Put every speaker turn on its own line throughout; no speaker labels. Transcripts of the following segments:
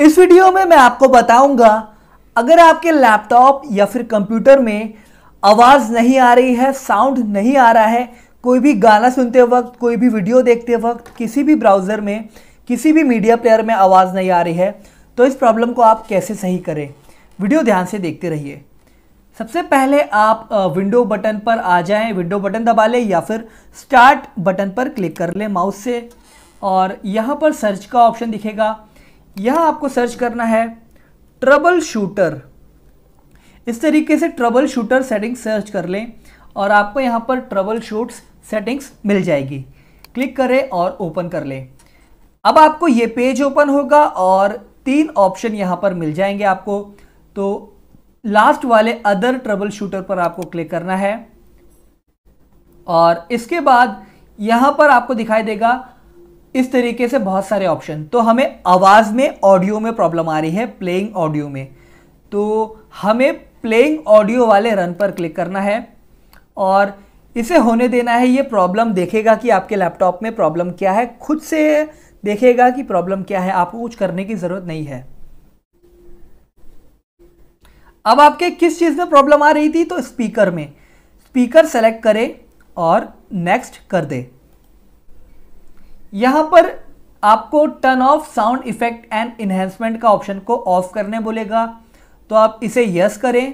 इस वीडियो में मैं आपको बताऊंगा अगर आपके लैपटॉप या फिर कंप्यूटर में आवाज़ नहीं आ रही है साउंड नहीं आ रहा है कोई भी गाना सुनते वक्त कोई भी वीडियो देखते वक्त किसी भी ब्राउज़र में किसी भी मीडिया प्लेयर में आवाज़ नहीं आ रही है तो इस प्रॉब्लम को आप कैसे सही करें वीडियो ध्यान से देखते रहिए सबसे पहले आप विंडो बटन पर आ जाएं विंडो बटन दबा लें या फिर स्टार्ट बटन पर क्लिक कर लें माउस से और यहाँ पर सर्च का ऑप्शन दिखेगा यहाँ आपको सर्च करना है ट्रबल शूटर इस तरीके से ट्रबल शूटर सेटिंग्स सर्च कर लें और आपको यहां पर ट्रबल शूट सेटिंग्स मिल जाएगी क्लिक करें और ओपन कर लें अब आपको ये पेज ओपन होगा और तीन ऑप्शन यहां पर मिल जाएंगे आपको तो लास्ट वाले अदर ट्रबल शूटर पर आपको क्लिक करना है और इसके बाद यहां पर आपको दिखाई देगा इस तरीके से बहुत सारे ऑप्शन तो हमें आवाज़ में ऑडियो में प्रॉब्लम आ रही है प्लेइंग ऑडियो में तो हमें प्लेइंग ऑडियो वाले रन पर क्लिक करना है और इसे होने देना है ये प्रॉब्लम देखेगा कि आपके लैपटॉप में प्रॉब्लम क्या है खुद से देखेगा कि प्रॉब्लम क्या है आपको कुछ करने की ज़रूरत नहीं है अब आपके किस चीज़ में प्रॉब्लम आ रही थी तो स्पीकर में स्पीकर सेलेक्ट करें और नेक्स्ट कर दें यहां पर आपको turn off sound effect and enhancement का ऑप्शन को ऑफ करने बोलेगा तो आप इसे यस करें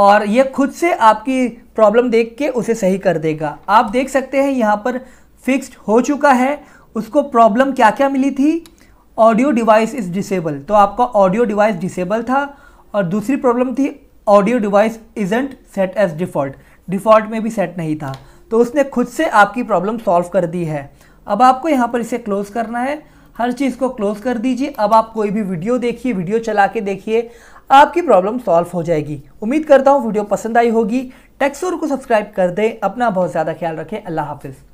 और ये खुद से आपकी प्रॉब्लम देख के उसे सही कर देगा आप देख सकते हैं यहाँ पर फिक्स्ड हो चुका है उसको प्रॉब्लम क्या क्या मिली थी ऑडियो डिवाइस इज़ डिसेबल तो आपका ऑडियो डिवाइस डिसेबल था और दूसरी प्रॉब्लम थी audio device isn't set as default default में भी सेट नहीं था तो उसने खुद से आपकी प्रॉब्लम सॉल्व कर दी है अब आपको यहाँ पर इसे क्लोज करना है हर चीज़ को क्लोज कर दीजिए अब आप कोई भी वीडियो देखिए वीडियो चला के देखिए आपकी प्रॉब्लम सॉल्व हो जाएगी उम्मीद करता हूँ वीडियो पसंद आई होगी टेक्सोर को सब्सक्राइब कर दें अपना बहुत ज़्यादा ख्याल रखें अल्लाह हाफिज़